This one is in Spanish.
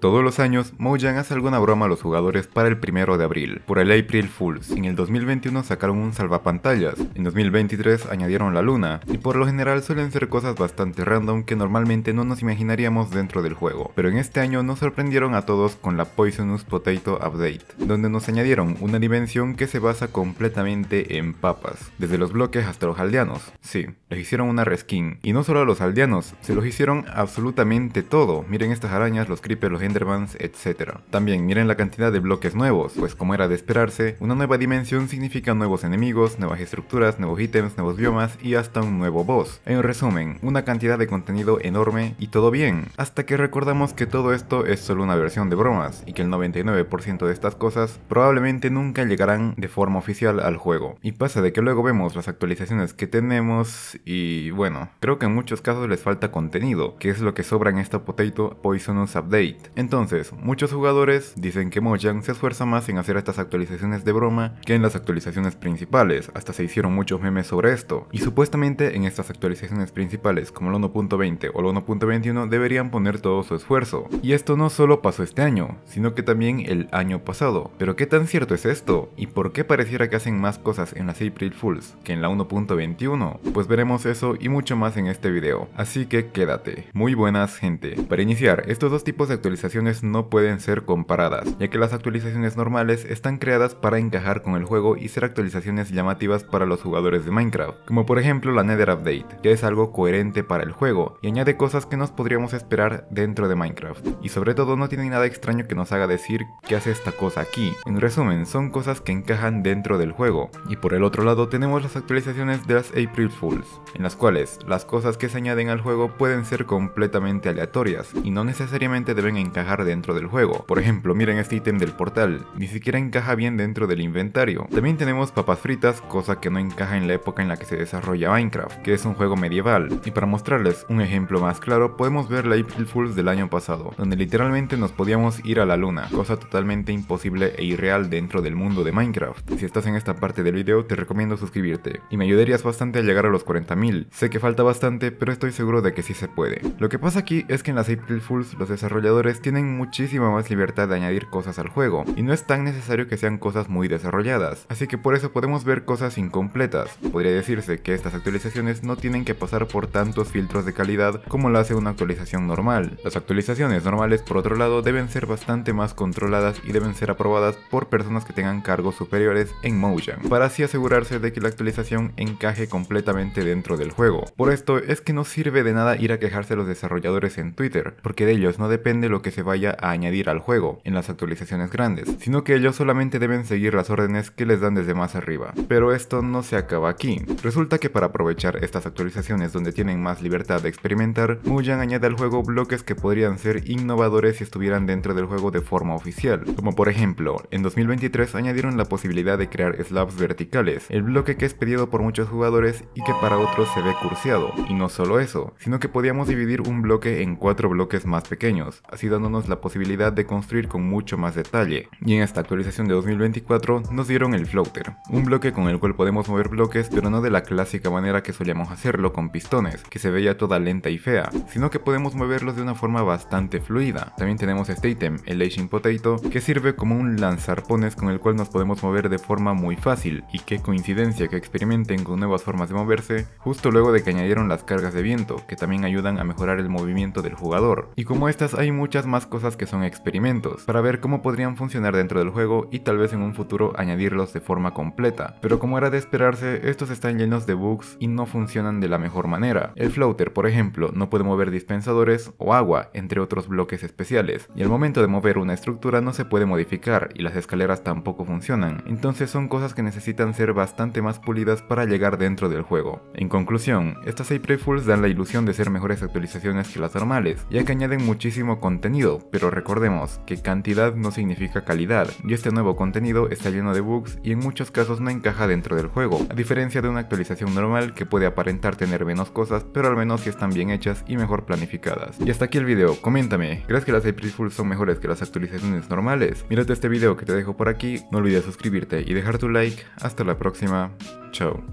Todos los años, Mojang hace alguna broma a los jugadores para el primero de abril, por el April Fools. En el 2021 sacaron un salvapantallas, en 2023 añadieron la luna, y por lo general suelen ser cosas bastante random que normalmente no nos imaginaríamos dentro del juego. Pero en este año nos sorprendieron a todos con la Poisonous Potato Update, donde nos añadieron una dimensión que se basa completamente en papas, desde los bloques hasta los aldeanos. Sí, les hicieron una reskin. Y no solo a los aldeanos, se los hicieron absolutamente todo. Miren estas arañas, los creepers, los Endermans, etc. También miren la cantidad de bloques nuevos, pues como era de esperarse, una nueva dimensión significa nuevos enemigos, nuevas estructuras, nuevos ítems, nuevos biomas y hasta un nuevo boss. En resumen, una cantidad de contenido enorme y todo bien, hasta que recordamos que todo esto es solo una versión de bromas y que el 99% de estas cosas probablemente nunca llegarán de forma oficial al juego. Y pasa de que luego vemos las actualizaciones que tenemos y bueno, creo que en muchos casos les falta contenido, que es lo que sobra en esta Potato Poisonous Update. Entonces, muchos jugadores dicen que Mojang se esfuerza más en hacer estas actualizaciones de broma que en las actualizaciones principales, hasta se hicieron muchos memes sobre esto, y supuestamente en estas actualizaciones principales como la 1.20 o el 1.21 deberían poner todo su esfuerzo, y esto no solo pasó este año, sino que también el año pasado. Pero qué tan cierto es esto, y por qué pareciera que hacen más cosas en las April Fools que en la 1.21, pues veremos eso y mucho más en este video, así que quédate. Muy buenas gente. Para iniciar, estos dos tipos de actualizaciones no pueden ser comparadas, ya que las actualizaciones normales están creadas para encajar con el juego y ser actualizaciones llamativas para los jugadores de Minecraft, como por ejemplo la Nether Update, que es algo coherente para el juego y añade cosas que nos podríamos esperar dentro de Minecraft, y sobre todo no tiene nada extraño que nos haga decir qué hace esta cosa aquí. En resumen, son cosas que encajan dentro del juego, y por el otro lado tenemos las actualizaciones de las April Fools, en las cuales las cosas que se añaden al juego pueden ser completamente aleatorias y no necesariamente deben encajar dentro del juego. Por ejemplo, miren este ítem del portal, ni siquiera encaja bien dentro del inventario. También tenemos papas fritas, cosa que no encaja en la época en la que se desarrolla Minecraft, que es un juego medieval. Y para mostrarles un ejemplo más claro, podemos ver la April Fools del año pasado, donde literalmente nos podíamos ir a la luna, cosa totalmente imposible e irreal dentro del mundo de Minecraft. Si estás en esta parte del vídeo, te recomiendo suscribirte, y me ayudarías bastante a llegar a los 40.000. Sé que falta bastante, pero estoy seguro de que sí se puede. Lo que pasa aquí es que en las April Fools los desarrolladores tienen tienen muchísima más libertad de añadir cosas al juego, y no es tan necesario que sean cosas muy desarrolladas, así que por eso podemos ver cosas incompletas. Podría decirse que estas actualizaciones no tienen que pasar por tantos filtros de calidad como lo hace una actualización normal. Las actualizaciones normales, por otro lado, deben ser bastante más controladas y deben ser aprobadas por personas que tengan cargos superiores en Mojang, para así asegurarse de que la actualización encaje completamente dentro del juego. Por esto es que no sirve de nada ir a quejarse a los desarrolladores en Twitter, porque de ellos no depende lo que se vaya a añadir al juego en las actualizaciones grandes, sino que ellos solamente deben seguir las órdenes que les dan desde más arriba. Pero esto no se acaba aquí. Resulta que para aprovechar estas actualizaciones donde tienen más libertad de experimentar, Muyan añade al juego bloques que podrían ser innovadores si estuvieran dentro del juego de forma oficial, como por ejemplo, en 2023 añadieron la posibilidad de crear slabs verticales, el bloque que es pedido por muchos jugadores y que para otros se ve curseado. Y no solo eso, sino que podíamos dividir un bloque en cuatro bloques más pequeños, así dándonos la posibilidad de construir con mucho más detalle, y en esta actualización de 2024 nos dieron el floater, un bloque con el cual podemos mover bloques pero no de la clásica manera que solíamos hacerlo con pistones, que se veía toda lenta y fea, sino que podemos moverlos de una forma bastante fluida. También tenemos este item el aging Potato, que sirve como un lanzarpones con el cual nos podemos mover de forma muy fácil, y qué coincidencia que experimenten con nuevas formas de moverse justo luego de que añadieron las cargas de viento, que también ayudan a mejorar el movimiento del jugador. Y como estas hay muchas más cosas que son experimentos, para ver cómo podrían funcionar dentro del juego y tal vez en un futuro añadirlos de forma completa. Pero como era de esperarse, estos están llenos de bugs y no funcionan de la mejor manera. El floater, por ejemplo, no puede mover dispensadores o agua, entre otros bloques especiales, y al momento de mover una estructura no se puede modificar y las escaleras tampoco funcionan, entonces son cosas que necesitan ser bastante más pulidas para llegar dentro del juego. En conclusión, estas 6 dan la ilusión de ser mejores actualizaciones que las normales, ya que añaden muchísimo contenido pero recordemos que cantidad no significa calidad, y este nuevo contenido está lleno de bugs y en muchos casos no encaja dentro del juego, a diferencia de una actualización normal que puede aparentar tener menos cosas, pero al menos que están bien hechas y mejor planificadas. Y hasta aquí el video, coméntame, ¿crees que las April Fools son mejores que las actualizaciones normales? Mírate este video que te dejo por aquí, no olvides suscribirte y dejar tu like, hasta la próxima, chao.